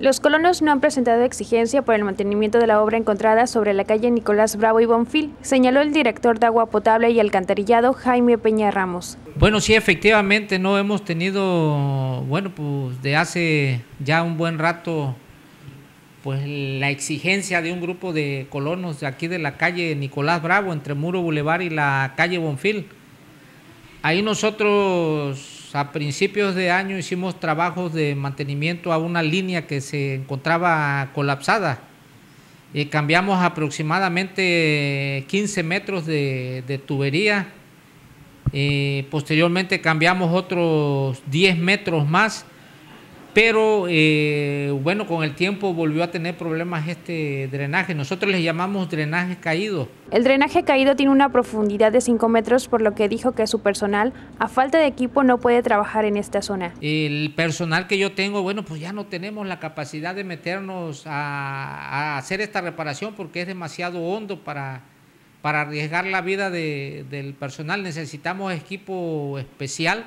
Los colonos no han presentado exigencia por el mantenimiento de la obra encontrada sobre la calle Nicolás Bravo y Bonfil, señaló el director de agua potable y alcantarillado Jaime Peña Ramos. Bueno, sí, efectivamente no hemos tenido, bueno, pues de hace ya un buen rato, pues la exigencia de un grupo de colonos de aquí de la calle Nicolás Bravo, entre Muro Boulevard y la calle Bonfil. Ahí nosotros a principios de año hicimos trabajos de mantenimiento a una línea que se encontraba colapsada. Y cambiamos aproximadamente 15 metros de, tubería. posteriormente cambiamos otros 10 metros más pero eh, bueno, con el tiempo volvió a tener problemas este drenaje. Nosotros le llamamos drenaje caído. El drenaje caído tiene una profundidad de 5 metros, por lo que dijo que su personal, a falta de equipo, no puede trabajar en esta zona. El personal que yo tengo, bueno, pues ya no tenemos la capacidad de meternos a, hacer esta reparación porque es demasiado hondo para, para arriesgar la vida del personal. Necesitamos equipo especial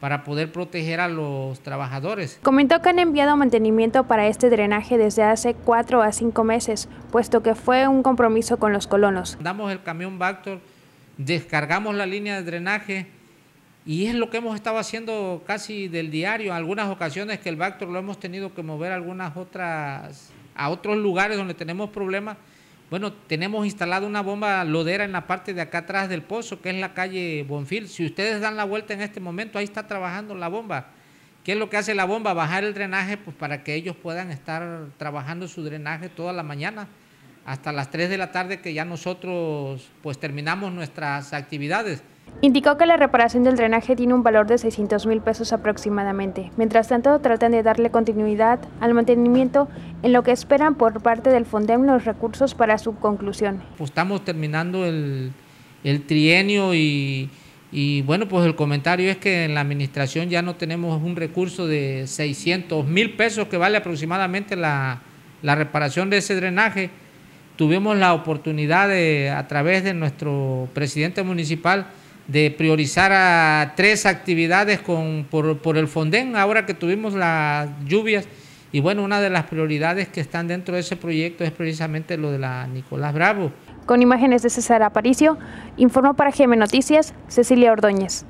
para poder proteger a los trabajadores. Comentó que han enviado mantenimiento para este drenaje desde hace cuatro a cinco meses, puesto que fue un compromiso con los colonos. Damos el camión Bactor, descargamos la línea de drenaje y es lo que hemos estado haciendo casi del diario, algunas ocasiones que el Bactor lo hemos tenido que mover a algunas otras, a otros lugares donde tenemos problemas bueno, tenemos instalada una bomba lodera en la parte de acá atrás del pozo, que es la calle Bonfil. Si ustedes dan la vuelta en este momento, ahí está trabajando la bomba. ¿Qué es lo que hace la bomba? Bajar el drenaje pues, para que ellos puedan estar trabajando su drenaje toda la mañana hasta las 3 de la tarde que ya nosotros pues terminamos nuestras actividades. Indicó que la reparación del drenaje tiene un valor de 600 mil pesos aproximadamente. Mientras tanto, tratan de darle continuidad al mantenimiento en lo que esperan por parte del FONDEM los recursos para su conclusión. Pues, estamos terminando el, trienio y, bueno, pues el comentario es que en la administración ya no tenemos un recurso de 600 mil pesos que vale aproximadamente la, la reparación de ese drenaje. Tuvimos la oportunidad de, a través de nuestro presidente municipal, de priorizar a tres actividades con, por, el Fonden, ahora que tuvimos las lluvias. Y bueno, una de las prioridades que están dentro de ese proyecto es precisamente lo de la Nicolás Bravo. Con imágenes de César Aparicio, informó para GM Noticias Cecilia Ordóñez.